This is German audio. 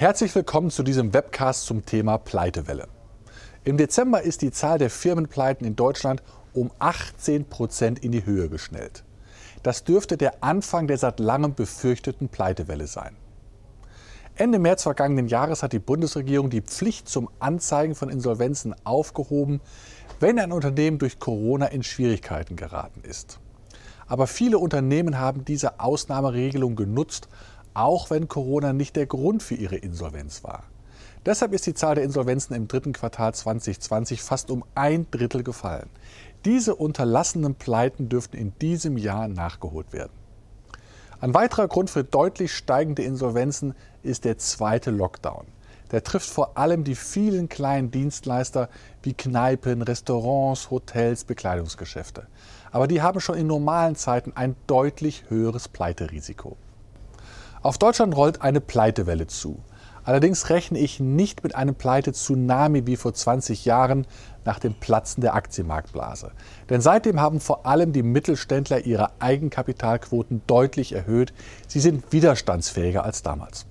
Herzlich willkommen zu diesem Webcast zum Thema Pleitewelle. Im Dezember ist die Zahl der Firmenpleiten in Deutschland um 18 Prozent in die Höhe geschnellt. Das dürfte der Anfang der seit langem befürchteten Pleitewelle sein. Ende März vergangenen Jahres hat die Bundesregierung die Pflicht zum Anzeigen von Insolvenzen aufgehoben, wenn ein Unternehmen durch Corona in Schwierigkeiten geraten ist. Aber viele Unternehmen haben diese Ausnahmeregelung genutzt, auch wenn Corona nicht der Grund für ihre Insolvenz war. Deshalb ist die Zahl der Insolvenzen im dritten Quartal 2020 fast um ein Drittel gefallen. Diese unterlassenen Pleiten dürften in diesem Jahr nachgeholt werden. Ein weiterer Grund für deutlich steigende Insolvenzen ist der zweite Lockdown. Der trifft vor allem die vielen kleinen Dienstleister wie Kneipen, Restaurants, Hotels, Bekleidungsgeschäfte. Aber die haben schon in normalen Zeiten ein deutlich höheres Pleiterisiko. Auf Deutschland rollt eine Pleitewelle zu. Allerdings rechne ich nicht mit einem Pleite-Tsunami wie vor 20 Jahren nach dem Platzen der Aktienmarktblase. Denn seitdem haben vor allem die Mittelständler ihre Eigenkapitalquoten deutlich erhöht. Sie sind widerstandsfähiger als damals.